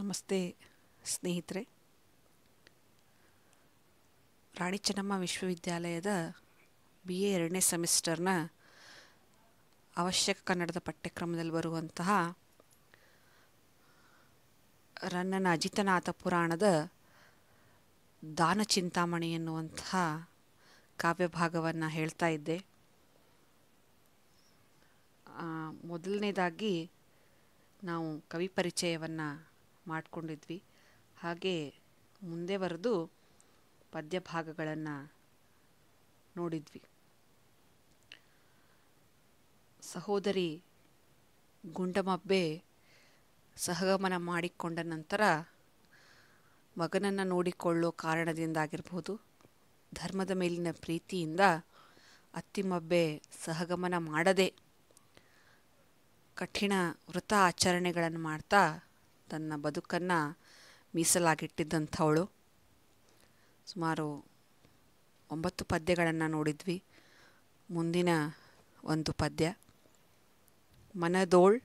ನಮಸ್ತೆ ಸ್ನೇಹಿತರೆ ರಾಣಿ ಚೆನ್ನಮ್ಮ ವಿಶ್ವವಿದ್ಯಾಲಯದ ಬಿ ಎ ಎರಡನೇ ಸೆಮಿಸ್ಟರ್ನ ಅವಶ್ಯಕ ಕನ್ನಡದ ಪಠ್ಯಕ್ರಮದಲ್ಲಿ ಬರುವಂತಹ ರನ್ನನ ಅಜಿತನಾಥ ಪುರಾಣದ ದಾನ ಚಿಂತಾಮಣಿ ಎನ್ನುವಂತಹ ಭಾಗವನ್ನು ಹೇಳ್ತಾ ಇದ್ದೆ ಮೊದಲನೇದಾಗಿ ನಾವು ಕವಿ ಪರಿಚಯವನ್ನು ಮಾಡಿಕೊಂಡಿದ್ವಿ ಹಾಗೆ ಮುಂದೆ ಬರೆದು ಪದ್ಯ ಭಾಗಗಳನ್ನು ನೋಡಿದ್ವಿ ಸಹೋದರಿ ಗುಂಡಮಬ್ಬೆ ಸಹಗಮನ ಮಾಡಿಕೊಂಡ ನಂತರ ಮಗನನ್ನು ನೋಡಿಕೊಳ್ಳೋ ಕಾರಣದಿಂದಾಗಿರ್ಬೋದು ಧರ್ಮದ ಮೇಲಿನ ಪ್ರೀತಿಯಿಂದ ಅತ್ತಿಮಬ್ಬೆ ಸಹಗಮನ ಮಾಡದೆ ಕಠಿಣ ವೃತ ಆಚರಣೆಗಳನ್ನು ಮಾಡ್ತಾ ತನ್ನ ಬದುಕನ್ನು ಮೀಸಲಾಗಿಟ್ಟಿದ್ದಂಥವಳು ಸುಮಾರು ಒಂಬತ್ತು ಪದ್ಯಗಳನ್ನು ನೋಡಿದ್ವಿ ಮುಂದಿನ ಒಂದು ಪದ್ಯ ಮನದೋಳ್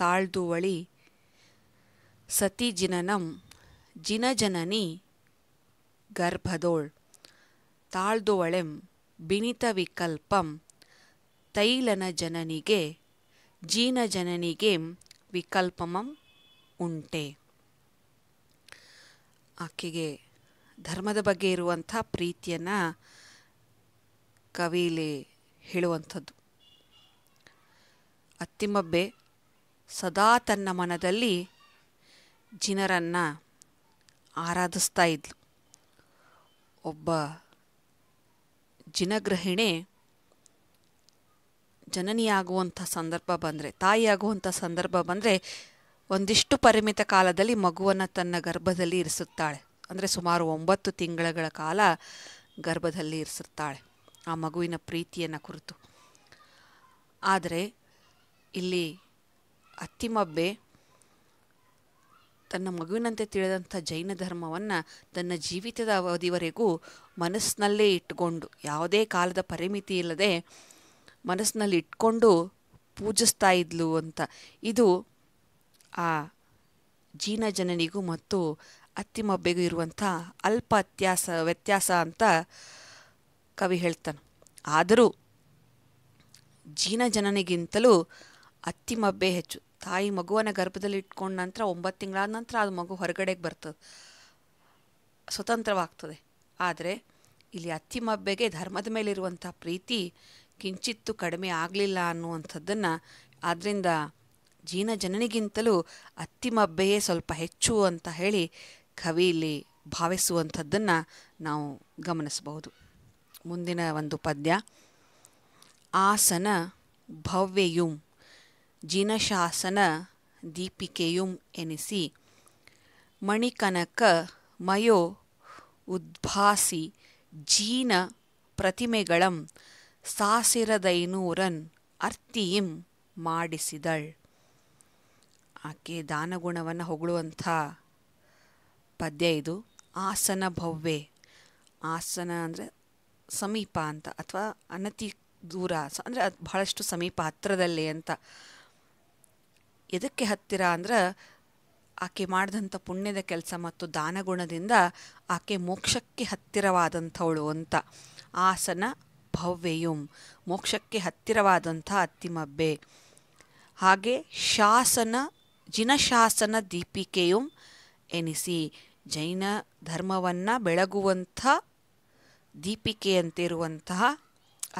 ತಾಳ್ದುವಳಿ ಸತಿ ಜಿನನಂ ಜಿನಜನನಿ ಗರ್ಭದೋಳ್ ತಾಳ್ದುವಳೆಂ ಬಿಣಿತ ವಿಕಲ್ಪಂ ತೈಲನ ಜನನಿಗೆ ಜೀನಜನನಿಗೆ ವಿಕಲ್ಪಮಂ ಉಂಟೆ ಆಕೆಗೆ ಧರ್ಮದ ಬಗ್ಗೆ ಇರುವಂಥ ಪ್ರೀತಿಯನ್ನು ಕವಿಲಿ ಹೇಳುವಂಥದ್ದು ಅತ್ತಿಮಬ್ಬೆ ಸದಾ ತನ್ನ ಮನದಲ್ಲಿ ಜಿನರನ್ನು ಆರಾಧಿಸ್ತಾ ಇದ್ಲು ಒಬ್ಬ ಜಿನಗೃಹಿಣೆ ಜನನಿಯಾಗುವಂಥ ಸಂದರ್ಭ ಬಂದರೆ ತಾಯಿಯಾಗುವಂಥ ಸಂದರ್ಭ ಬಂದರೆ ಒಂದಿಷ್ಟು ಪರಿಮಿತ ಕಾಲದಲ್ಲಿ ಮಗುವನ್ನು ತನ್ನ ಗರ್ಭದಲ್ಲಿ ಇರಿಸುತ್ತಾಳೆ ಅಂದರೆ ಸುಮಾರು ಒಂಬತ್ತು ತಿಂಗಳ ಕಾಲ ಗರ್ಭದಲ್ಲಿ ಇರಿಸುತ್ತಾಳೆ ಆ ಮಗುವಿನ ಪ್ರೀತಿಯನ್ನು ಕುರಿತು ಆದರೆ ಇಲ್ಲಿ ಅತ್ತಿಮಬ್ಬೆ ತನ್ನ ಮಗುವಿನಂತೆ ತಿಳಿದಂಥ ಜೈನ ಧರ್ಮವನ್ನು ತನ್ನ ಜೀವಿತದ ಅವಧಿವರೆಗೂ ಮನಸ್ಸಿನಲ್ಲೇ ಇಟ್ಕೊಂಡು ಯಾವುದೇ ಕಾಲದ ಪರಿಮಿತಿ ಇಲ್ಲದೆ ಮನಸ್ಸಿನಲ್ಲಿ ಇಟ್ಕೊಂಡು ಪೂಜಿಸ್ತಾ ಇದ್ಲು ಅಂತ ಇದು ಆ ಜೀನ ಜನನಿಗೂ ಮತ್ತು ಅತ್ತಿಮಬ್ಬೆಗೂ ಇರುವಂಥ ಅಲ್ಪ ಅತ್ಯಾಸ ವ್ಯತ್ಯಾಸ ಅಂತ ಕವಿ ಹೇಳ್ತಾನೆ ಆದರೂ ಜೀನ ಜನನಿಗಿಂತಲೂ ಅತ್ತಿಮಬ್ಬೆ ಹೆಚ್ಚು ತಾಯಿ ಮಗುವನ್ನು ಗರ್ಭದಲ್ಲಿ ಇಟ್ಕೊಂಡ ನಂತರ ಒಂಬತ್ತು ತಿಂಗಳಾದ ನಂತರ ಅದು ಮಗು ಹೊರಗಡೆಗೆ ಬರ್ತದೆ ಸ್ವತಂತ್ರವಾಗ್ತದೆ ಆದರೆ ಇಲ್ಲಿ ಅತ್ತಿಮಬ್ಬೆಗೆ ಧರ್ಮದ ಮೇಲಿರುವಂಥ ಪ್ರೀತಿ ಕಿಂಚಿತ್ತೂ ಕಡಿಮೆ ಆಗಲಿಲ್ಲ ಅನ್ನುವಂಥದ್ದನ್ನು ಆದ್ದರಿಂದ ಜೀನ ಜನನಿಗಿಂತಲೂ ಅತ್ತಿಮಬ್ಬೆಯೇ ಸ್ವಲ್ಪ ಹೆಚ್ಚು ಅಂತ ಹೇಳಿ ಕವಿಯಲ್ಲಿ ಭಾವಿಸುವಂಥದ್ದನ್ನು ನಾವು ಗಮನಿಸಬಹುದು ಮುಂದಿನ ಒಂದು ಪದ್ಯ ಆಸನ ಭವ್ಯೆಯುಂ ಜಿನಶಾಸನ ದೀಪಿಕೆಯುಂ ಎನಿಸಿ ಮಣಿಕನಕ ಮಯೋ ಉದ್ಭಾಸಿ ಜೀನ ಪ್ರತಿಮೆಗಳಂ ಸಾಸಿರದೈನೂರನ್ ಅರ್ತಿಯಿಂ ಮಾಡಿಸಿದಳ್ ಆಕೆ ದಾನಗುಣವನ್ನು ಹೊಗಳುವಂಥ ಪದ್ಯ ಇದು ಆಸನ ಭವ್ಯೆ ಆಸನ ಅಂದರೆ ಸಮೀಪ ಅಂತ ಅಥವಾ ಅನತಿ ದೂರ ಅಂದರೆ ಅದು ಬಹಳಷ್ಟು ಸಮೀಪ ಹತ್ತಿರದಲ್ಲೇ ಅಂತ ಎದಕ್ಕೆ ಹತ್ತಿರ ಅಂದ್ರೆ ಆಕೆ ಮಾಡಿದಂಥ ಪುಣ್ಯದ ಕೆಲಸ ಮತ್ತು ದಾನಗುಣದಿಂದ ಆಕೆ ಮೋಕ್ಷಕ್ಕೆ ಹತ್ತಿರವಾದಂಥವಳು ಅಂತ ಆಸನ ಭವ್ಯಯುಂ ಮೋಕ್ಷಕ್ಕೆ ಹತ್ತಿರವಾದಂಥ ಅತ್ತಿಮಬ್ಬೆ ಹಾಗೆ ಶಾಸನ ಜಿನಶಾಸನ ದೀಪಿಕೆಯು ಎನಿಸಿ ಜೈನ ಧರ್ಮವನ್ನು ಬೆಳಗುವಂಥ ದೀಪಿಕೆಯಂತಿರುವಂತಹ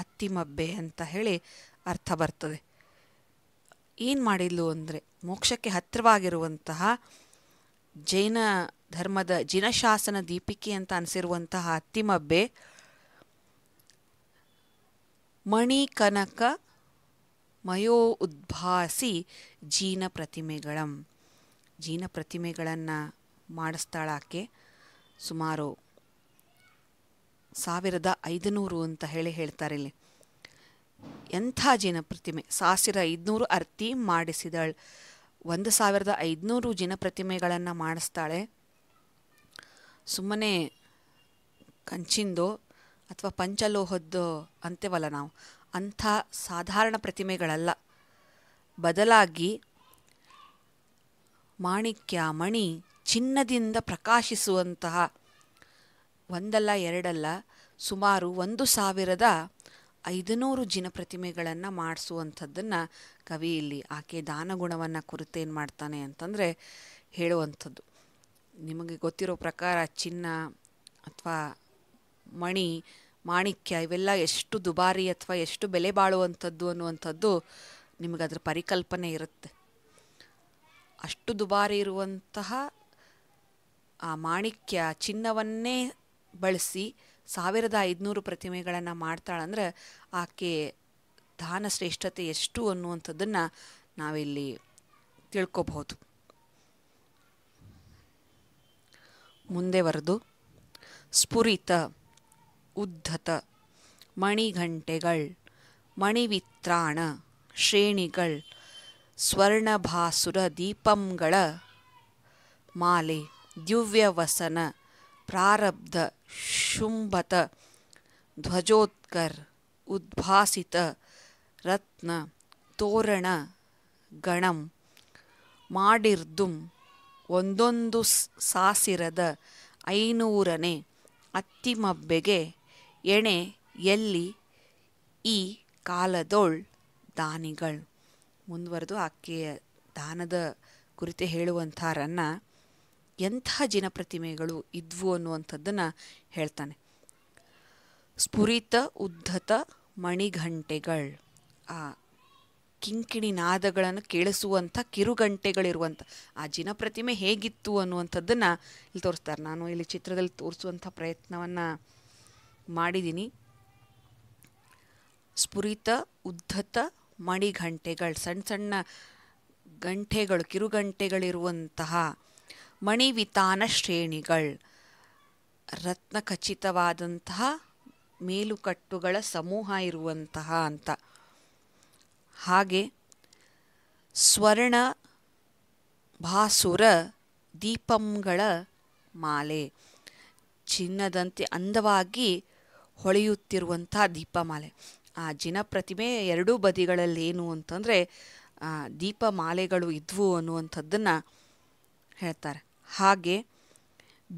ಅತ್ತಿಮಬ್ಬೆ ಅಂತ ಹೇಳಿ ಅರ್ಥ ಬರ್ತದೆ ಏನು ಮಾಡಿದ್ಲು ಅಂದರೆ ಮೋಕ್ಷಕ್ಕೆ ಹತ್ತಿರವಾಗಿರುವಂತಹ ಜೈನ ಧರ್ಮದ ಜಿನಶಾಸನ ದೀಪಿಕೆ ಅಂತ ಅನಿಸಿರುವಂತಹ ಅತ್ತಿಮಬ್ಬೆ ಮಣಿಕನಕ ಮಯೋ ಉದ್ಭಾಸಿ ಜೀನ ಪ್ರತಿಮೆಗಳಂ ಜೀನ ಪ್ರತಿಮೆಗಳನ್ನು ಮಾಡಿಸ್ತಾಳಾಕೆ ಸುಮಾರು ಸಾವಿರದ ಐದುನೂರು ಅಂತ ಹೇಳಿ ಹೇಳ್ತಾರೆ ಇಲ್ಲಿ ಎಂಥ ಜಿನ ಪ್ರತಿಮೆ ಸಾಸಿರ ಐದುನೂರು ಅರ್ತಿ ಮಾಡಿಸಿದಳು ಒಂದು ಸಾವಿರದ ಐದುನೂರು ಜಿನ ಪ್ರತಿಮೆಗಳನ್ನು ಮಾಡಿಸ್ತಾಳೆ ಸುಮ್ಮನೆ ಕಂಚಿಂದು ಅಥವಾ ಪಂಚಲೋಹದ್ದು ಅಂತೇವಲ್ಲ ನಾವು ಅಂಥ ಸಾಧಾರಣ ಪ್ರತಿಮೆಗಳಲ್ಲ ಬದಲಾಗಿ ಮಾಣಿಕ್ಯ ಮಣಿ ಚಿನ್ನದಿಂದ ಪ್ರಕಾಶಿಸುವಂತಹ ಒಂದಲ್ಲ ಎರಡಲ್ಲ ಸುಮಾರು ಒಂದು ಸಾವಿರದ ಐದುನೂರು ಜಿನ ಪ್ರತಿಮೆಗಳನ್ನು ಮಾಡಿಸುವಂಥದ್ದನ್ನು ಕವಿ ಇಲ್ಲಿ ಆಕೆ ದಾನಗುಣವನ್ನು ಕುರಿತೇನು ಮಾಡ್ತಾನೆ ಅಂತಂದರೆ ಹೇಳುವಂಥದ್ದು ನಿಮಗೆ ಗೊತ್ತಿರೋ ಪ್ರಕಾರ ಚಿನ್ನ ಅಥವಾ ಮಣಿ ಮಾಣಿಕ್ಯ ಇವೆಲ್ಲ ಎಷ್ಟು ದುಬಾರಿ ಅಥವಾ ಎಷ್ಟು ಬೆಲೆ ಬಾಳುವಂಥದ್ದು ಅನ್ನುವಂಥದ್ದು ನಿಮಗೆ ಅದರ ಪರಿಕಲ್ಪನೆ ಇರುತ್ತೆ ಅಷ್ಟು ದುಬಾರಿ ಇರುವಂತಹ ಆ ಮಾಣಿಕ್ಯ ಚಿನ್ನವನ್ನೇ ಬಳಸಿ ಸಾವಿರದ ಐದುನೂರು ಪ್ರತಿಮೆಗಳನ್ನು ಮಾಡ್ತಾಳಂದ್ರೆ ಆಕೆ ದಾನ ಶ್ರೇಷ್ಠತೆ ಎಷ್ಟು ಅನ್ನುವಂಥದ್ದನ್ನು ನಾವಿಲ್ಲಿ ತಿಳ್ಕೊಬಹುದು ಮುಂದೆ ಬರೆದು ಸ್ಫುರಿತ ಉದ್ಧತ ಮಣಿಘಂಟೆಗಳ್ ಮಣಿವಿತ್ರಾಣ ಶ್ರೇಣಿಗಳ್ ಸ್ವರ್ಣಭಾಸುರ ದೀಪಂಗಳ ಮಾಲೆ ದಿವ್ಯವಸನ ಪ್ರಾರಬ್ಧ ಶುಂಭತ ಧ್ವಜೋತ್ಕರ್ ಉದ್ಭಾಸಿತ ರತ್ನ ತೋರಣ ಗಣಂ ಮಾಡಿರ್ದುಂ ಒಂದೊಂದು ಸಾಸಿರದ ಐನೂರನೇ ಅತ್ತಿಮಬ್ಬೆಗೆ ಎಣೆ ಎಲ್ಲಿ ಈ ಕಾಲದೋಳ್ ದಾನಿಗಳ್ ಮುಂದುವರೆದು ಆಕೆಯ ದಾನದ ಕುರಿತು ಹೇಳುವಂಥರನ್ನು ಎಂಥ ಜಿನಪ್ರತಿಮೆಗಳು ಇದ್ವು ಅನ್ನುವಂಥದ್ದನ್ನು ಹೇಳ್ತಾನೆ ಸ್ಫುರಿತ ಉದ್ಧತ ಮಣಿಘಂಟೆಗಳು ಆ ಕಿಂಕಿಣಿ ನಾದಗಳನ್ನು ಕೇಳಿಸುವಂಥ ಕಿರುಗಂಟೆಗಳಿರುವಂಥ ಆ ಜಿನಪ್ರತಿಮೆ ಹೇಗಿತ್ತು ಅನ್ನುವಂಥದ್ದನ್ನು ಇಲ್ಲಿ ತೋರಿಸ್ತಾರೆ ನಾನು ಇಲ್ಲಿ ಚಿತ್ರದಲ್ಲಿ ತೋರಿಸುವಂಥ ಪ್ರಯತ್ನವನ್ನು ಮಾಡಿದ್ದೀನಿ ಸ್ಫುರಿತ ಉದ್ಧತ ಮಣಿಘಂಟೆಗಳು ಸಣ್ಣ ಸಣ್ಣ ಗಂಟೆಗಳು ಕಿರುಗಂಟೆಗಳಿರುವಂತಹ ಮಣಿವಿತಾನ ಶ್ರೇಣಿಗಳು ರತ್ನ ಖಚಿತವಾದಂತಹ ಮೇಲುಕಟ್ಟುಗಳ ಸಮೂಹ ಇರುವಂತಹ ಅಂತ ಹಾಗೆ ಸ್ವರ್ಣ ಭಾಸುರ ದೀಪಂಗಳ ಮಾಲೆ ಚಿನ್ನದಂತೆ ಅಂದವಾಗಿ ಹೊಳೆಯುತ್ತಿರುವಂಥ ದೀಪಮಾಲೆ ಆ ಜಿನ ಎರಡೂ ಬದಿಗಳಲ್ಲಿ ಏನು ಅಂತಂದರೆ ದೀಪಮಾಲೆಗಳು ಇದ್ವು ಅನ್ನುವಂಥದ್ದನ್ನು ಹೇಳ್ತಾರೆ ಹಾಗೆ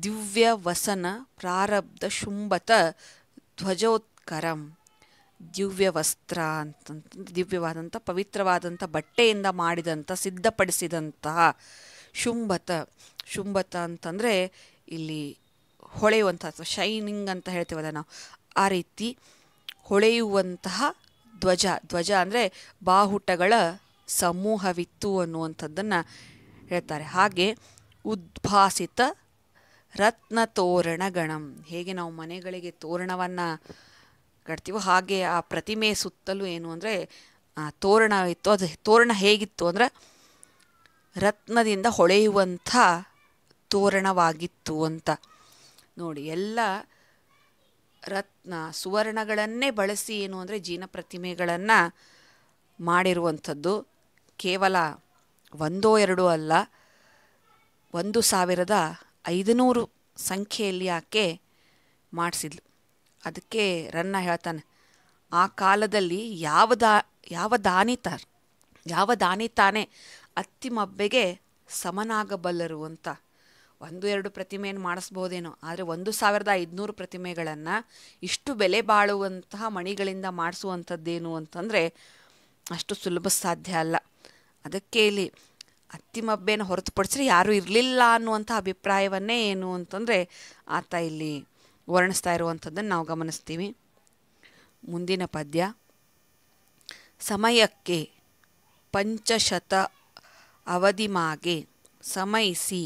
ದಿವ್ಯ ವಸನ ಪ್ರಾರಬ್ಧ ಶುಂಭತ ಧ್ವಜೋತ್ಕರಂ ವಸ್ತ್ರ ಅಂತಂತ ದಿವ್ಯವಾದಂಥ ಪವಿತ್ರವಾದಂಥ ಬಟ್ಟೆಯಿಂದ ಮಾಡಿದಂಥ ಸಿದ್ಧಪಡಿಸಿದಂತಹ ಶುಂಭತ ಶುಂಭತ ಅಂತಂದರೆ ಇಲ್ಲಿ ಹೊಳೆಯುವಂಥ ಅಥವಾ ಶೈನಿಂಗ್ ಅಂತ ಹೇಳ್ತೀವಲ್ಲ ನಾವು ಆ ರೀತಿ ಹೊಳೆಯುವಂತಹ ಧ್ವಜ ಧ್ವಜ ಅಂದರೆ ಬಾಹುಟಗಳ ಸಮೂಹವಿತ್ತು ಅನ್ನುವಂಥದ್ದನ್ನು ಹೇಳ್ತಾರೆ ಹಾಗೆ ಉದ್ಭಾಸಿತ ರತ್ನ ಗಣಂ ಹೇಗೆ ನಾವು ಮನೆಗಳಿಗೆ ತೋರಣವನ್ನು ಕಟ್ತೀವೋ ಹಾಗೆ ಆ ಪ್ರತಿಮೆ ಸುತ್ತಲೂ ಏನು ಅಂದರೆ ತೋರಣ ಇತ್ತು ಅದು ತೋರಣ ಹೇಗಿತ್ತು ಅಂದರೆ ರತ್ನದಿಂದ ಹೊಳೆಯುವಂಥ ತೋರಣವಾಗಿತ್ತು ಅಂತ ನೋಡಿ ಎಲ್ಲ ರತ್ನ ಸುವರ್ಣಗಳನ್ನೇ ಬಳಸಿ ಏನು ಅಂದರೆ ಜೀನ ಪ್ರತಿಮೆಗಳನ್ನು ಮಾಡಿರುವಂಥದ್ದು ಕೇವಲ ಒಂದೋ ಎರಡೋ ಅಲ್ಲ ಒಂದು ಸಾವಿರದ ಐದುನೂರು ಸಂಖ್ಯೆಯಲ್ಲಿ ಆಕೆ ಮಾಡಿಸಿದ್ಲು ಅದಕ್ಕೆ ರನ್ನ ಹೇಳ್ತಾನೆ ಆ ಕಾಲದಲ್ಲಿ ಯಾವ ದಾ ಯಾವ ದಾನಿತಾರ್ ಯಾವ ದಾನಿ ತಾನೇ ಅತ್ತಿಮಬ್ಬೆಗೆ ಸಮನಾಗಬಲ್ಲರು ಅಂತ ಒಂದು ಎರಡು ಪ್ರತಿಮೆಯನ್ನು ಮಾಡಿಸ್ಬೋದೇನೋ ಆದರೆ ಒಂದು ಸಾವಿರದ ಐದುನೂರು ಪ್ರತಿಮೆಗಳನ್ನು ಇಷ್ಟು ಬೆಲೆ ಬಾಳುವಂತಹ ಮಣಿಗಳಿಂದ ಮಾಡಿಸುವಂಥದ್ದೇನು ಅಂತಂದರೆ ಅಷ್ಟು ಸುಲಭ ಸಾಧ್ಯ ಅಲ್ಲ ಅದಕ್ಕೆ ಇಲ್ಲಿ ಅತ್ತಿಮಬ್ಬೆನ ಹೊರತುಪಡಿಸಿದ್ರೆ ಯಾರೂ ಇರಲಿಲ್ಲ ಅನ್ನುವಂಥ ಅಭಿಪ್ರಾಯವನ್ನೇ ಏನು ಅಂತಂದರೆ ಆತ ಇಲ್ಲಿ ವರ್ಣಿಸ್ತಾ ಇರುವಂಥದ್ದನ್ನು ನಾವು ಗಮನಿಸ್ತೀವಿ ಮುಂದಿನ ಪದ್ಯ ಸಮಯಕ್ಕೆ ಪಂಚಶತ ಅವಧಿ ಮಾಗೆ ಸಮಯಿಸಿ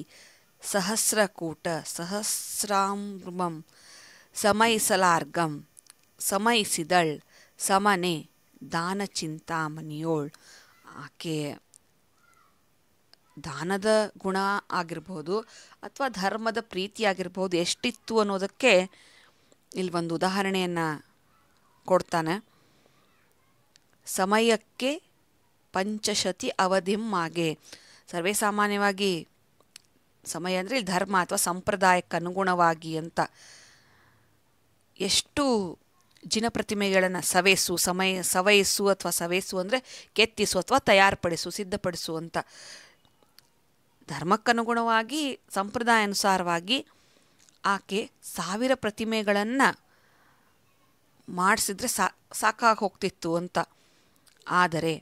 ಸಹಸ್ರಕೂಟ ಸಹಸ್ರಾಮೃಮಂ ಸಮಯಿಸಲಾರ್ಗಂ ಸಮಯಿಸಿದಳ್ ಸಮನೆ ದಾನ ಚಿಂತಾಮಣಿಯೋಳ್ ಆಕೆ ದಾನದ ಗುಣ ಆಗಿರ್ಬೋದು ಅಥವಾ ಧರ್ಮದ ಪ್ರೀತಿ ಆಗಿರ್ಬೋದು ಎಷ್ಟಿತ್ತು ಅನ್ನೋದಕ್ಕೆ ಇಲ್ಲಿ ಒಂದು ಉದಾಹರಣೆಯನ್ನು ಕೊಡ್ತಾನೆ ಸಮಯಕ್ಕೆ ಪಂಚಶತಿ ಅವಧಿಮ್ಮಾಗೆ ಸರ್ವೇ ಸಾಮಾನ್ಯವಾಗಿ ಸಮಯ ಅಂದರೆ ಇಲ್ಲಿ ಧರ್ಮ ಅಥವಾ ಸಂಪ್ರದಾಯಕ್ಕೆ ಅನುಗುಣವಾಗಿ ಅಂತ ಎಷ್ಟು ಜಿನ ಪ್ರತಿಮೆಗಳನ್ನು ಸವೆಸು ಸಮಯ ಸವಯಸು ಅಥವಾ ಸವೆಸು ಅಂದರೆ ಕೆತ್ತಿಸು ಅಥವಾ ತಯಾರುಪಡಿಸು ಸಿದ್ಧಪಡಿಸು ಅಂತ ಧರ್ಮಕ್ಕನುಗುಣವಾಗಿ ಅನುಸಾರವಾಗಿ ಆಕೆ ಸಾವಿರ ಪ್ರತಿಮೆಗಳನ್ನು ಮಾಡಿಸಿದ್ರೆ ಸಾ ಸಾಕಾಗಿ ಹೋಗ್ತಿತ್ತು ಅಂತ ಆದರೆ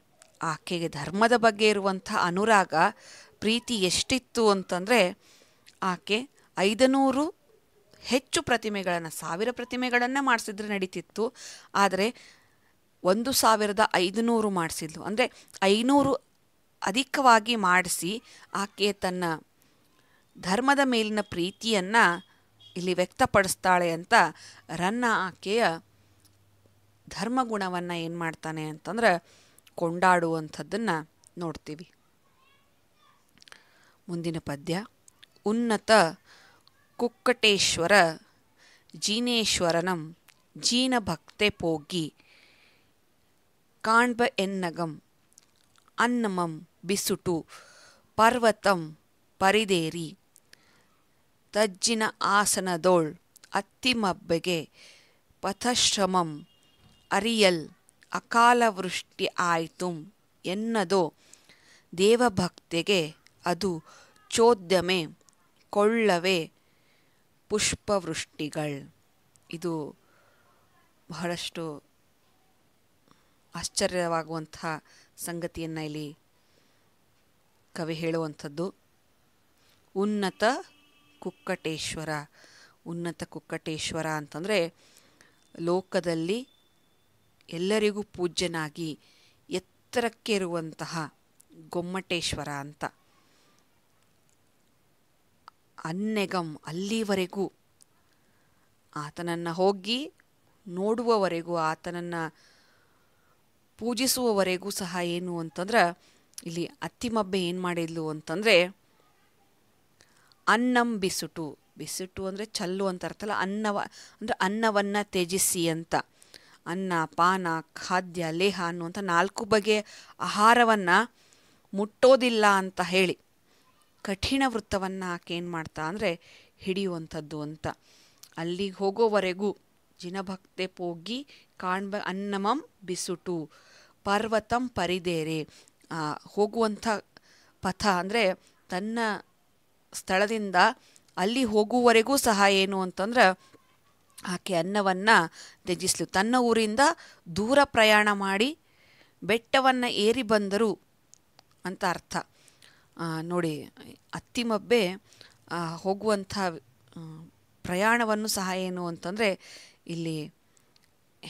ಆಕೆಗೆ ಧರ್ಮದ ಬಗ್ಗೆ ಇರುವಂಥ ಅನುರಾಗ ಪ್ರೀತಿ ಎಷ್ಟಿತ್ತು ಅಂತಂದರೆ ಆಕೆ ಐದನೂರು ಹೆಚ್ಚು ಪ್ರತಿಮೆಗಳನ್ನು ಸಾವಿರ ಪ್ರತಿಮೆಗಳನ್ನೇ ಮಾಡಿಸಿದ್ರೆ ನಡೀತಿತ್ತು ಆದರೆ ಒಂದು ಸಾವಿರದ ಐದುನೂರು ಮಾಡಿಸಿದ್ಲು ಅಂದರೆ ಐನೂರು ಅಧಿಕವಾಗಿ ಮಾಡಿಸಿ ಆಕೆ ತನ್ನ ಧರ್ಮದ ಮೇಲಿನ ಪ್ರೀತಿಯನ್ನು ಇಲ್ಲಿ ವ್ಯಕ್ತಪಡಿಸ್ತಾಳೆ ಅಂತ ರನ್ನ ಆಕೆಯ ಧರ್ಮಗುಣವನ್ನು ಏನು ಮಾಡ್ತಾನೆ ಅಂತಂದ್ರೆ ಕೊಂಡಾಡುವಂಥದ್ದನ್ನು ನೋಡ್ತೀವಿ ಮುಂದಿನ ಪದ್ಯ ಉನ್ನತ ಕುಕ್ಕಟೇಶ್ವರ ಜೀನೇಶ್ವರನಂ ಭಕ್ತೆ ಪೋಗಿ ಕಾಣ್ಬ ಎನ್ನಗಂ ಅನ್ನಮಂ ಬಿಸುಟು ಪರ್ವತಂ ಪರಿದೇರಿ ತಜ್ಜಿನ ಆಸನದೋಳ್ ಅತ್ತಿಮಬ್ಬೆಗೆ ಪಥಶ್ರಮಂ ಅರಿಯಲ್ ಅಕಾಲವೃಷ್ಟಿ ಆಯಿತು ಎನ್ನದೋ ದೇವಭಕ್ತಿಗೆ ಅದು ಚೋದ್ಯಮೆ ಕೊಳ್ಳವೆ ಪುಷ್ಪವೃಷ್ಟಿಗಳು ಇದು ಬಹಳಷ್ಟು ಆಶ್ಚರ್ಯವಾಗುವಂಥ ಸಂಗತಿಯನ್ನು ಇಲ್ಲಿ ಕವಿ ಹೇಳುವಂಥದ್ದು ಉನ್ನತ ಕುಕ್ಕಟೇಶ್ವರ ಉನ್ನತ ಕುಕ್ಕಟೇಶ್ವರ ಅಂತಂದರೆ ಲೋಕದಲ್ಲಿ ಎಲ್ಲರಿಗೂ ಪೂಜ್ಯನಾಗಿ ಎತ್ತರಕ್ಕೆ ಇರುವಂತಹ ಗೊಮ್ಮಟೇಶ್ವರ ಅಂತ ಅನ್ನೆಗಂ ಅಲ್ಲಿವರೆಗೂ ಆತನನ್ನು ಹೋಗಿ ನೋಡುವವರೆಗೂ ಆತನನ್ನು ಪೂಜಿಸುವವರೆಗೂ ಸಹ ಏನು ಅಂತಂದ್ರೆ ಇಲ್ಲಿ ಅತ್ತಿಮಬ್ಬೆ ಏನು ಮಾಡಿದ್ಲು ಅಂತಂದರೆ ಅನ್ನಂ ಬಿಸುಟು ಬಿಸುಟು ಅಂದರೆ ಚಲ್ಲು ಅಂತ ಅರ್ಥಲ್ಲ ಅನ್ನವ ಅಂದರೆ ಅನ್ನವನ್ನು ತ್ಯಜಿಸಿ ಅಂತ ಅನ್ನ ಪಾನ ಖಾದ್ಯ ಲೇಹ ಅನ್ನುವಂಥ ನಾಲ್ಕು ಬಗೆಯ ಆಹಾರವನ್ನು ಮುಟ್ಟೋದಿಲ್ಲ ಅಂತ ಹೇಳಿ ಕಠಿಣ ವೃತ್ತವನ್ನು ಏನು ಮಾಡ್ತಾ ಅಂದರೆ ಹಿಡಿಯುವಂಥದ್ದು ಅಂತ ಅಲ್ಲಿಗೆ ಹೋಗೋವರೆಗೂ ಜಿನಭಕ್ತೆ ಪೋಗಿ ಕಾಣ್ಬ ಅನ್ನಮಂ ಬಿಸುಟು ಪರ್ವತಂ ಪರಿದೇರೆ ಹೋಗುವಂಥ ಪಥ ಅಂದರೆ ತನ್ನ ಸ್ಥಳದಿಂದ ಅಲ್ಲಿ ಹೋಗುವವರೆಗೂ ಸಹ ಏನು ಅಂತಂದ್ರೆ ಆಕೆ ಅನ್ನವನ್ನು ತ್ಯಜಿಸ್ಲು ತನ್ನ ಊರಿಂದ ದೂರ ಪ್ರಯಾಣ ಮಾಡಿ ಬೆಟ್ಟವನ್ನು ಏರಿ ಬಂದರು ಅಂತ ಅರ್ಥ ನೋಡಿ ಅತ್ತಿಮಬ್ಬೆ ಹೋಗುವಂಥ ಪ್ರಯಾಣವನ್ನು ಸಹ ಏನು ಅಂತಂದರೆ ಇಲ್ಲಿ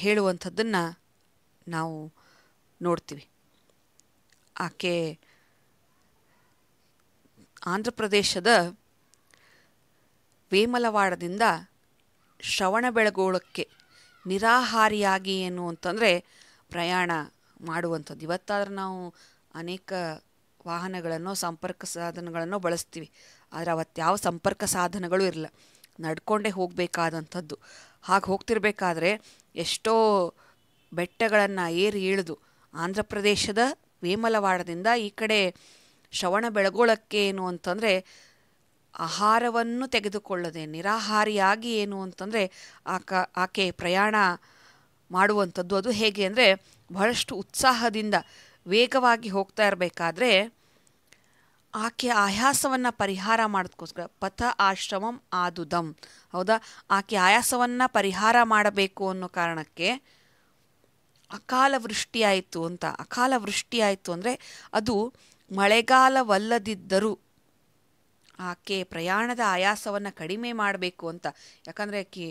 ಹೇಳುವಂಥದ್ದನ್ನು ನಾವು ನೋಡ್ತೀವಿ ಆಕೆ ಆಂಧ್ರ ಪ್ರದೇಶದ ವೇಮಲವಾಡದಿಂದ ಶ್ರವಣಬೆಳಗೋಳಕ್ಕೆ ನಿರಾಹಾರಿಯಾಗಿ ಏನು ಅಂತಂದರೆ ಪ್ರಯಾಣ ಮಾಡುವಂಥದ್ದು ಇವತ್ತಾದ್ರೆ ನಾವು ಅನೇಕ ವಾಹನಗಳನ್ನು ಸಂಪರ್ಕ ಸಾಧನಗಳನ್ನು ಬಳಸ್ತೀವಿ ಆದರೆ ಅವತ್ತು ಯಾವ ಸಂಪರ್ಕ ಸಾಧನಗಳು ಇರಲ್ಲ ನಡ್ಕೊಂಡೇ ಹೋಗಬೇಕಾದಂಥದ್ದು ಹಾಗೆ ಹೋಗ್ತಿರ್ಬೇಕಾದ್ರೆ ಎಷ್ಟೋ ಬೆಟ್ಟಗಳನ್ನು ಏರಿ ಇಳಿದು ಆಂಧ್ರ ಪ್ರದೇಶದ ವೇಮಲವಾಡದಿಂದ ಈ ಕಡೆ ಶ್ರವಣ ಬೆಳಗೊಳಕ್ಕೆ ಏನು ಅಂತಂದರೆ ಆಹಾರವನ್ನು ತೆಗೆದುಕೊಳ್ಳದೆ ನಿರಾಹಾರಿಯಾಗಿ ಏನು ಅಂತಂದರೆ ಆಕ ಆಕೆ ಪ್ರಯಾಣ ಮಾಡುವಂಥದ್ದು ಅದು ಹೇಗೆ ಅಂದರೆ ಬಹಳಷ್ಟು ಉತ್ಸಾಹದಿಂದ ವೇಗವಾಗಿ ಹೋಗ್ತಾ ಇರಬೇಕಾದ್ರೆ ಆಕೆ ಆಯಾಸವನ್ನು ಪರಿಹಾರ ಮಾಡೋದಕ್ಕೋಸ್ಕರ ಪಥ ಆಶ್ರಮಂ ಆದುದಂ ಹೌದಾ ಆಕೆ ಆಯಾಸವನ್ನು ಪರಿಹಾರ ಮಾಡಬೇಕು ಅನ್ನೋ ಕಾರಣಕ್ಕೆ ಅಕಾಲ ವೃಷ್ಟಿಯಾಯಿತು ಅಂತ ಅಕಾಲ ವೃಷ್ಟಿಯಾಯಿತು ಅಂದರೆ ಅದು ಮಳೆಗಾಲವಲ್ಲದಿದ್ದರೂ ಆಕೆ ಪ್ರಯಾಣದ ಆಯಾಸವನ್ನು ಕಡಿಮೆ ಮಾಡಬೇಕು ಅಂತ ಯಾಕಂದರೆ ಆಕೆ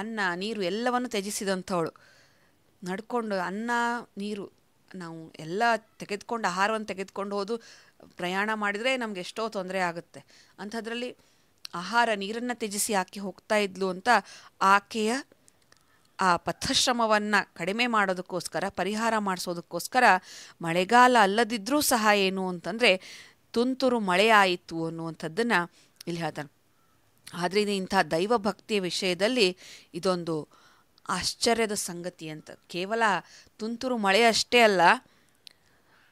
ಅನ್ನ ನೀರು ಎಲ್ಲವನ್ನು ತ್ಯಜಿಸಿದಂಥವಳು ನಡ್ಕೊಂಡು ಅನ್ನ ನೀರು ನಾವು ಎಲ್ಲ ತೆಗೆದುಕೊಂಡು ಆಹಾರವನ್ನು ತೆಗೆದುಕೊಂಡು ಹೋದು ಪ್ರಯಾಣ ಮಾಡಿದರೆ ನಮ್ಗೆ ಎಷ್ಟೋ ತೊಂದರೆ ಆಗುತ್ತೆ ಅಂಥದ್ರಲ್ಲಿ ಆಹಾರ ನೀರನ್ನು ತ್ಯಜಿಸಿ ಆಕೆ ಹೋಗ್ತಾ ಇದ್ಲು ಅಂತ ಆಕೆಯ ಆ ಪಥಶ್ರಮವನ್ನು ಕಡಿಮೆ ಮಾಡೋದಕ್ಕೋಸ್ಕರ ಪರಿಹಾರ ಮಾಡಿಸೋದಕ್ಕೋಸ್ಕರ ಮಳೆಗಾಲ ಅಲ್ಲದಿದ್ದರೂ ಸಹ ಏನು ಅಂತಂದರೆ ತುಂತುರು ಮಳೆ ಆಯಿತು ಅನ್ನುವಂಥದ್ದನ್ನು ಇಲ್ಲಿ ಹೇಳ್ತಾನೆ ಆದ್ದರಿಂದ ಇಂಥ ದೈವ ಭಕ್ತಿಯ ವಿಷಯದಲ್ಲಿ ಇದೊಂದು ಆಶ್ಚರ್ಯದ ಸಂಗತಿ ಅಂತ ಕೇವಲ ತುಂತುರು ಮಳೆ ಅಷ್ಟೇ ಅಲ್ಲ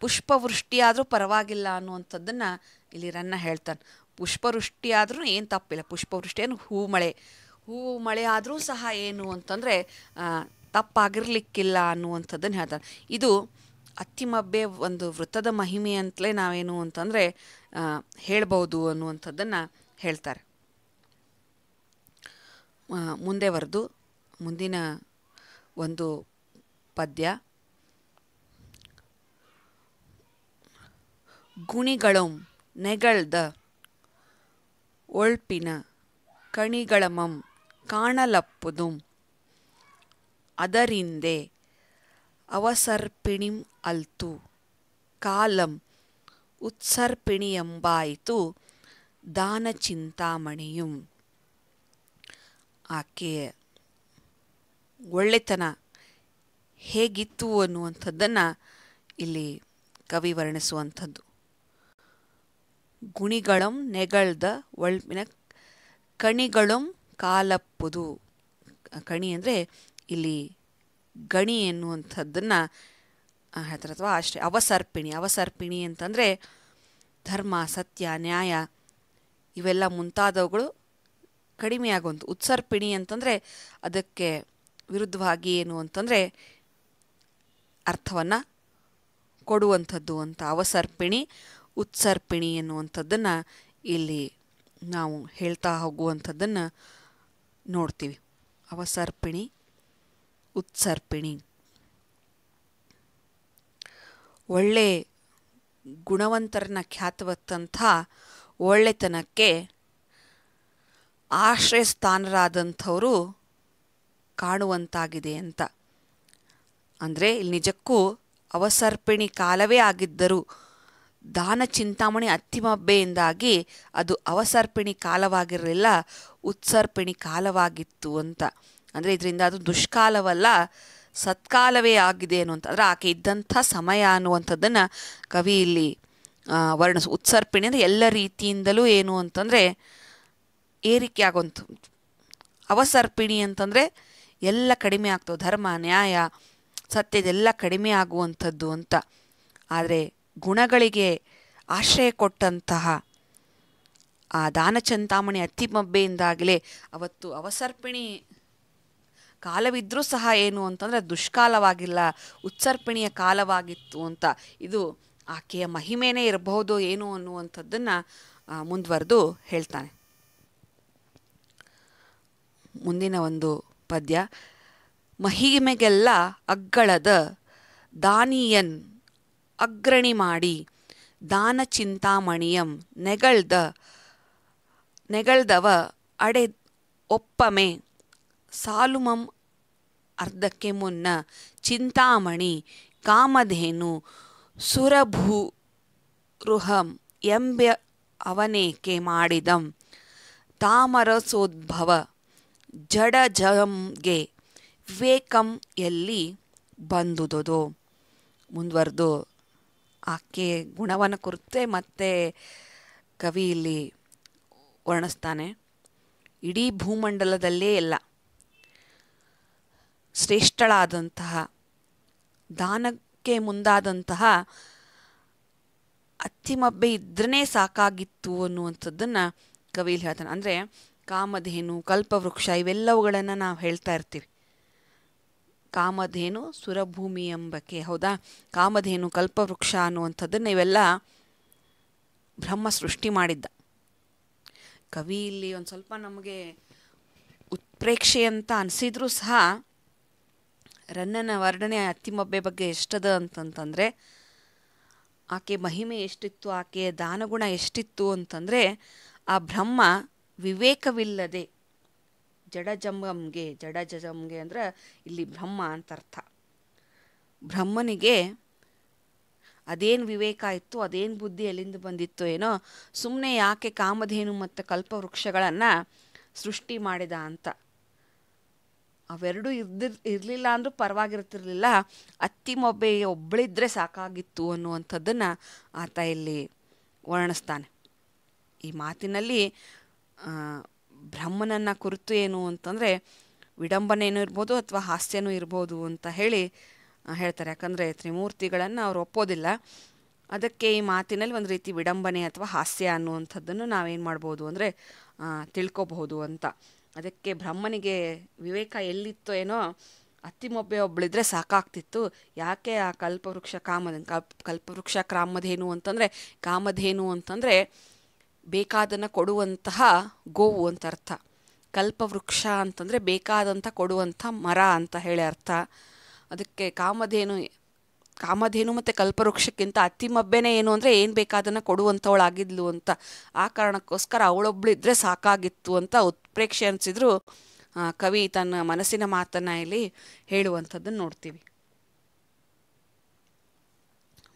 ಪುಷ್ಪವೃಷ್ಟಿಯಾದರೂ ಪರವಾಗಿಲ್ಲ ಅನ್ನುವಂಥದ್ದನ್ನು ಇಲ್ಲಿ ರನ್ನ ಹೇಳ್ತಾನೆ ಪುಷ್ಪವೃಷ್ಟಿ ಆದರೂ ಏನು ತಪ್ಪಿಲ್ಲ ಪುಷ್ಪವೃಷ್ಟಿ ಏನು ಹೂ ಮಳೆ ಹೂವು ಮಳೆ ಆದರೂ ಸಹ ಏನು ಅಂತಂದರೆ ತಪ್ಪಾಗಿರ್ಲಿಕ್ಕಿಲ್ಲ ಅನ್ನುವಂಥದ್ದನ್ನು ಹೇಳ್ತಾರೆ ಇದು ಅತ್ತಿಮಬ್ಬೆ ಒಂದು ವೃತ್ತದ ಮಹಿಮೆ ಅಂತಲೇ ನಾವೇನು ಅಂತಂದರೆ ಹೇಳ್ಬೋದು ಅನ್ನುವಂಥದ್ದನ್ನು ಹೇಳ್ತಾರೆ ಮುಂದೆ ಬರೆದು ಮುಂದಿನ ಒಂದು ಪದ್ಯ ಗುಣಿಗಳೊಂ ನೆಗಳ್ದ ಒಳ್ಪಿನ ಕಣಿಗಳಮಂ ಕಾಣಲಪ್ಪುದುಂ ಅದರಿಂದೆ ಅವಸರ್ಪಿಣಿಂ ಅಲ್ತು ಕಾಲಂ ಉತ್ಸರ್ಪಿಣಿಯೆಂಬಾಯಿತು ದಾನ ಚಿಂತಾಮಣಿಯು ಆಕೆಯ ಒಳ್ಳೆತನ ಹೇಗಿತ್ತು ಅನ್ನುವಂಥದ್ದನ್ನು ಇಲ್ಲಿ ಕವಿ ವರ್ಣಿಸುವಂಥದ್ದು ಗುಣಿಗಳಂ ನೆಗಳ್ದ ಒಳ್ಪಿನ ಕಣಿಗಳಂ ಕಾಲಪ್ಪುದು ಕಣಿ ಅಂದರೆ ಇಲ್ಲಿ ಗಣಿ ಎನ್ನುವಂಥದ್ದನ್ನು ಹೇಳ್ತಾರೆ ಅಥವಾ ಅಷ್ಟೇ ಅವಸರ್ಪಿಣಿ ಅವಸರ್ಪಿಣಿ ಅಂತಂದರೆ ಧರ್ಮ ಸತ್ಯ ನ್ಯಾಯ ಇವೆಲ್ಲ ಮುಂತಾದವುಗಳು ಕಡಿಮೆಯಾಗುವಂಥ ಉತ್ಸರ್ಪಿಣಿ ಅಂತಂದರೆ ಅದಕ್ಕೆ ವಿರುದ್ಧವಾಗಿ ಏನು ಅಂತಂದರೆ ಅರ್ಥವನ್ನು ಕೊಡುವಂಥದ್ದು ಅಂತ ಅವಸರ್ಪಿಣಿ ಉತ್ಸರ್ಪಿಣಿ ಎನ್ನುವಂಥದ್ದನ್ನು ಇಲ್ಲಿ ನಾವು ಹೇಳ್ತಾ ಹೋಗುವಂಥದ್ದನ್ನು ನೋಡ್ತೀವಿ ಅವಸರ್ಪಿಣಿ ಉತ್ಸರ್ಪಿಣಿ ಒಳ್ಳೆ ಗುಣವಂತರನ್ನ ಖ್ಯಾತವತ್ತಂಥ ಒಳ್ಳೆತನಕ್ಕೆ ಆಶ್ರಯಸ್ಥಾನರಾದಂಥವರು ಕಾಣುವಂತಾಗಿದೆ ಅಂತ ಅಂದರೆ ಇಲ್ಲಿ ನಿಜಕ್ಕೂ ಅವಸರ್ಪಿಣಿ ಕಾಲವೇ ಆಗಿದ್ದರೂ ದಾನ ಚಿಂತಾಮಣಿ ಅತ್ತಿಮಬ್ಬೆಯಿಂದಾಗಿ ಅದು ಅವಸರ್ಪಿಣಿ ಕಾಲವಾಗಿರಲಿಲ್ಲ ಉತ್ಸರ್ಪಿಣಿ ಕಾಲವಾಗಿತ್ತು ಅಂತ ಅಂದರೆ ಇದರಿಂದ ಅದು ದುಷ್ಕಾಲವಲ್ಲ ಸತ್ಕಾಲವೇ ಆಗಿದೆ ಅನ್ನುವಂತ ಅಂದರೆ ಆಕೆ ಇದ್ದಂಥ ಸಮಯ ಅನ್ನುವಂಥದ್ದನ್ನು ಕವಿ ಇಲ್ಲಿ ವರ್ಣಿಸು ಉತ್ಸರ್ಪಿಣಿ ಅಂದರೆ ಎಲ್ಲ ರೀತಿಯಿಂದಲೂ ಏನು ಅಂತಂದರೆ ಏರಿಕೆ ಆಗುವಂಥ ಅವಸರ್ಪಿಣಿ ಅಂತಂದರೆ ಎಲ್ಲ ಕಡಿಮೆ ಆಗ್ತವೆ ಧರ್ಮ ನ್ಯಾಯ ಸತ್ಯದೆಲ್ಲ ಕಡಿಮೆ ಆಗುವಂಥದ್ದು ಅಂತ ಆದರೆ ಗುಣಗಳಿಗೆ ಆಶ್ರಯ ಕೊಟ್ಟಂತಹ ಆ ದಾನಚಂತಾಮಣಿ ಅತ್ತಿಮಬ್ಬೆಯಿಂದಾಗಲೇ ಅವತ್ತು ಅವಸರ್ಪಿಣಿ ಕಾಲವಿದ್ದರೂ ಸಹ ಏನು ಅಂತಂದರೆ ದುಷ್ಕಾಲವಾಗಿಲ್ಲ ಉತ್ಸರ್ಪಿಣಿಯ ಕಾಲವಾಗಿತ್ತು ಅಂತ ಇದು ಆಕೆಯ ಮಹಿಮೆನೇ ಇರಬಹುದು ಏನು ಅನ್ನುವಂಥದ್ದನ್ನು ಮುಂದುವರೆದು ಹೇಳ್ತಾನೆ ಮುಂದಿನ ಒಂದು ಪದ್ಯ ಮಹಿಮೆಗೆಲ್ಲ ಅಗ್ಗಳದ ದಾನಿಯನ್ ಅಗ್ರಣಿ ಮಾಡಿ ದಾನ ಚಿಂತಾಮಣಿಯಂ ನೆಗಳ್ದ ನೆಗಳ್ದವ ಅಡೆ ಒಪ್ಪಮೆ ಸಾಲುಮಂ ಅರ್ಧಕ್ಕೆ ಮುನ್ನ ಚಿಂತಾಮಣಿ ಕಾಮಧೇನು ಸುರಭೂರುಹಂ ಎಂಬ ಅವನೇಕೆ ಮಾಡಿದಂ ತಾಮರಸೋದ್ಭವ ಜಡ ಜಂಗೆ ವಿವೇಕಂ ಎಲ್ಲಿ ಬಂದುದೋದು ಮುಂದುವರೆದು ಆಕೆ ಗುಣವನ್ನು ಕುರಿತೇ ಮತ್ತೆ ಕವಿ ಇಲ್ಲಿ ವರ್ಣಿಸ್ತಾನೆ ಇಡೀ ಭೂಮಂಡಲದಲ್ಲೇ ಎಲ್ಲ ಶ್ರೇಷ್ಠಳಾದಂತಹ ದಾನಕ್ಕೆ ಮುಂದಾದಂತಹ ಅತ್ತಿಮಬ್ಬೆ ಇದ್ರೇ ಸಾಕಾಗಿತ್ತು ಅನ್ನುವಂಥದ್ದನ್ನು ಕವಿಯಲ್ಲಿ ಹೇಳ್ತಾನೆ ಅಂದರೆ ಕಾಮಧೇನು ಕಲ್ಪವೃಕ್ಷ ಇವೆಲ್ಲವುಗಳನ್ನು ನಾವು ಹೇಳ್ತಾ ಇರ್ತೀವಿ ಕಾಮಧೇನು ಸುರಭೂಮಿ ಎಂಬಕ್ಕೆ ಹೌದಾ ಕಾಮಧೇನು ಕಲ್ಪವೃಕ್ಷ ಅನ್ನುವಂಥದ್ದನ್ನು ಇವೆಲ್ಲ ಬ್ರಹ್ಮ ಸೃಷ್ಟಿ ಮಾಡಿದ್ದ ಕವಿ ಇಲ್ಲಿ ಒಂದು ಸ್ವಲ್ಪ ನಮಗೆ ಉತ್ಪ್ರೇಕ್ಷೆ ಅಂತ ಅನಿಸಿದ್ರೂ ಸಹ ರನ್ನನ ವರ್ಣನೆ ಅತ್ತಿಮಬ್ಬೆ ಬಗ್ಗೆ ಎಷ್ಟದ ಅಂತಂತಂದರೆ ಆಕೆ ಮಹಿಮೆ ಎಷ್ಟಿತ್ತು ಆಕೆಯ ದಾನಗುಣ ಎಷ್ಟಿತ್ತು ಅಂತಂದರೆ ಆ ಬ್ರಹ್ಮ ವಿವೇಕವಿಲ್ಲದೆ ಜಡ ಜಂಬಂಗೆ ಜಡ ಅಂದರೆ ಇಲ್ಲಿ ಬ್ರಹ್ಮ ಅಂತ ಅರ್ಥ ಬ್ರಹ್ಮನಿಗೆ ಅದೇನು ವಿವೇಕ ಇತ್ತು ಅದೇನು ಬುದ್ಧಿ ಎಲ್ಲಿಂದ ಬಂದಿತ್ತು ಏನೋ ಸುಮ್ಮನೆ ಯಾಕೆ ಕಾಮಧೇನು ಮತ್ತು ಕಲ್ಪವೃಕ್ಷಗಳನ್ನು ಸೃಷ್ಟಿ ಮಾಡಿದ ಅಂತ ಅವೆರಡೂ ಇರ್ದಿರ್ ಇರಲಿಲ್ಲ ಅಂದರೂ ಪರವಾಗಿರ್ತಿರ್ಲಿಲ್ಲ ಅತ್ತಿ ಮೊಬ್ಬೆ ಒಬ್ಬಳಿದ್ರೆ ಸಾಕಾಗಿತ್ತು ಅನ್ನುವಂಥದ್ದನ್ನು ಆತ ಇಲ್ಲಿ ವರ್ಣಿಸ್ತಾನೆ ಈ ಮಾತಿನಲ್ಲಿ ಬ್ರಹ್ಮನನ್ನ ಕುರಿತು ಏನು ಅಂತಂದರೆ ವಿಡಂಬನೆಯೂ ಇರ್ಬೋದು ಅಥವಾ ಹಾಸ್ಯನೂ ಇರ್ಬೋದು ಅಂತ ಹೇಳಿ ಹೇಳ್ತಾರೆ ಯಾಕಂದರೆ ತ್ರಿಮೂರ್ತಿಗಳನ್ನು ಅವ್ರು ಒಪ್ಪೋದಿಲ್ಲ ಅದಕ್ಕೆ ಈ ಮಾತಿನಲ್ಲಿ ಒಂದು ರೀತಿ ವಿಡಂಬನೆ ಅಥವಾ ಹಾಸ್ಯ ಅನ್ನುವಂಥದ್ದನ್ನು ನಾವೇನು ಮಾಡ್ಬೋದು ಅಂದರೆ ತಿಳ್ಕೊಬಹುದು ಅಂತ ಅದಕ್ಕೆ ಬ್ರಹ್ಮನಿಗೆ ವಿವೇಕ ಎಲ್ಲಿತ್ತೋ ಏನೋ ಅತ್ತಿಮೊಬ್ಬೆ ಒಬ್ಬಳಿದ್ರೆ ಸಾಕಾಗ್ತಿತ್ತು ಯಾಕೆ ಆ ಕಲ್ಪವೃಕ್ಷ ಕಾಮದ ಕಲ್ಪವೃಕ್ಷ ಕಾಮಧೇನು ಅಂತಂದರೆ ಕಾಮಧೇನು ಅಂತಂದರೆ ಬೇಕಾದನ್ನು ಕೊಡುವಂತಹ ಗೋವು ಅಂತ ಅರ್ಥ ಕಲ್ಪವೃಕ್ಷ ಅಂತಂದರೆ ಬೇಕಾದಂಥ ಕೊಡುವಂಥ ಮರ ಅಂತ ಹೇಳಿ ಅರ್ಥ ಅದಕ್ಕೆ ಕಾಮಧೇನು ಕಾಮಧೇನು ಮತ್ತು ಕಲ್ಪವೃಕ್ಷಕ್ಕಿಂತ ಅತ್ತಿಮಬ್ಬೆನೇ ಏನು ಅಂದರೆ ಏನು ಬೇಕಾದನ್ನು ಕೊಡುವಂಥವಳಾಗಿದ್ಲು ಅಂತ ಆ ಕಾರಣಕ್ಕೋಸ್ಕರ ಇದ್ದರೆ ಸಾಕಾಗಿತ್ತು ಅಂತ ಉತ್ಪ್ರೇಕ್ಷೆ ಅನಿಸಿದ್ರು ಕವಿ ತನ್ನ ಮನಸ್ಸಿನ ಮಾತನ್ನು ಇಲ್ಲಿ ಹೇಳುವಂಥದ್ದನ್ನು ನೋಡ್ತೀವಿ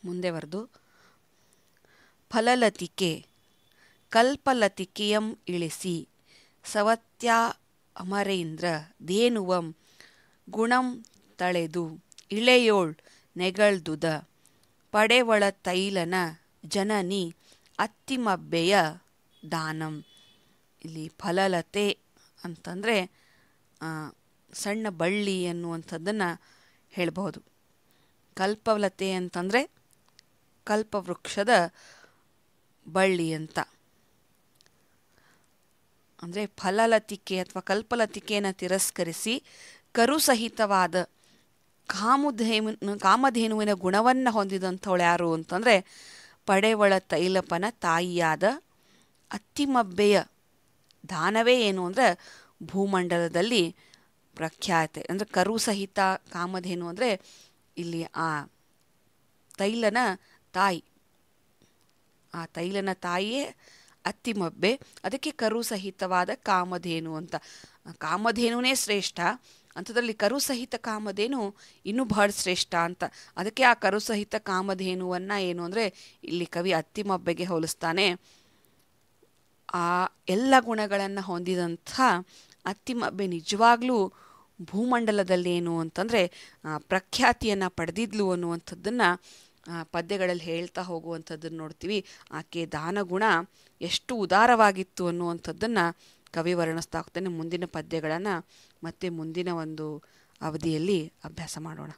ಮುಂದೆ ಬರೆದು ಫಲಲತಿಕೆ ಕಲ್ಪಲತಿಕೆಯಂ ಇಳಿಸಿ ಸವತ್ಯಾ ಅಮರೇಂದ್ರ ಧೇನುವಂ ಗುಣಂ ತಳೆದು ಇಳೆಯೋಳ್ ನೆಗಳ್ದುದ ಪಡೆವಳ ತೈಲನ ಜನನಿ ಅತ್ತಿಮಬ್ಬೆಯ ದಾನಂ ಇಲ್ಲಿ ಫಲಲತೆ ಅಂತಂದರೆ ಸಣ್ಣ ಬಳ್ಳಿ ಅನ್ನುವಂಥದ್ದನ್ನು ಹೇಳ್ಬೋದು ಕಲ್ಪಲತೆ ಅಂತಂದರೆ ಕಲ್ಪವೃಕ್ಷದ ಬಳ್ಳಿ ಅಂತ ಅಂದರೆ ಫಲಲತಿಕೆ ಅಥವಾ ಕಲ್ಪಲತಿಕೆಯನ್ನು ತಿರಸ್ಕರಿಸಿ ಕರು ಸಹಿತವಾದ ಕಾಮುಧೇನು ಕಾಮಧೇನುವಿನ ಗುಣವನ್ನು ಹೊಂದಿದಂಥವಳು ಯಾರು ಅಂತಂದರೆ ಪಡೆವಳ ತೈಲಪನ ತಾಯಿಯಾದ ಅತ್ತಿಮಬ್ಬೆಯ ದಾನವೇ ಏನು ಅಂದರೆ ಭೂಮಂಡಲದಲ್ಲಿ ಪ್ರಖ್ಯಾತೆ ಅಂದರೆ ಕರು ಸಹಿತ ಕಾಮಧೇನು ಅಂದರೆ ಇಲ್ಲಿ ಆ ತೈಲನ ತಾಯಿ ಆ ತೈಲನ ತಾಯಿಯೇ ಅತ್ತಿಮಬ್ಬೆ ಅದಕ್ಕೆ ಕರು ಸಹಿತವಾದ ಕಾಮಧೇನು ಅಂತ ಕಾಮಧೇನುನೇ ಶ್ರೇಷ್ಠ ಅಂಥದ್ರಲ್ಲಿ ಕರು ಸಹಿತ ಕಾಮಧೇನು ಇನ್ನೂ ಬಹಳ ಶ್ರೇಷ್ಠ ಅಂತ ಅದಕ್ಕೆ ಆ ಕರು ಸಹಿತ ಕಾಮಧೇನುವನ್ನು ಏನು ಅಂದರೆ ಇಲ್ಲಿ ಕವಿ ಅತ್ತಿಮಬ್ಬೆಗೆ ಹೋಲಿಸ್ತಾನೆ ಆ ಎಲ್ಲ ಗುಣಗಳನ್ನು ಹೊಂದಿದಂಥ ಅತ್ತಿಮಬ್ಬೆ ನಿಜವಾಗ್ಲೂ ಭೂಮಂಡಲದಲ್ಲಿ ಏನು ಅಂತಂದರೆ ಪ್ರಖ್ಯಾತಿಯನ್ನು ಪಡೆದಿದ್ಲು ಅನ್ನುವಂಥದ್ದನ್ನು ಪದ್ಯಗಳಲ್ಲಿ ಹೇಳ್ತಾ ಹೋಗುವಂಥದ್ದನ್ನು ನೋಡ್ತೀವಿ ಆಕೆ ದಾನಗುಣ ಎಷ್ಟು ಉದಾರವಾಗಿತ್ತು ಅನ್ನುವಂಥದ್ದನ್ನು ಕವಿ ವರ್ಣಿಸ್ತಾ ಮುಂದಿನ ಪದ್ಯಗಳನ್ನು ಮತ್ತೆ ಮುಂದಿನ ಒಂದು ಅವಧಿಯಲ್ಲಿ ಅಭ್ಯಾಸ ಮಾಡೋಣ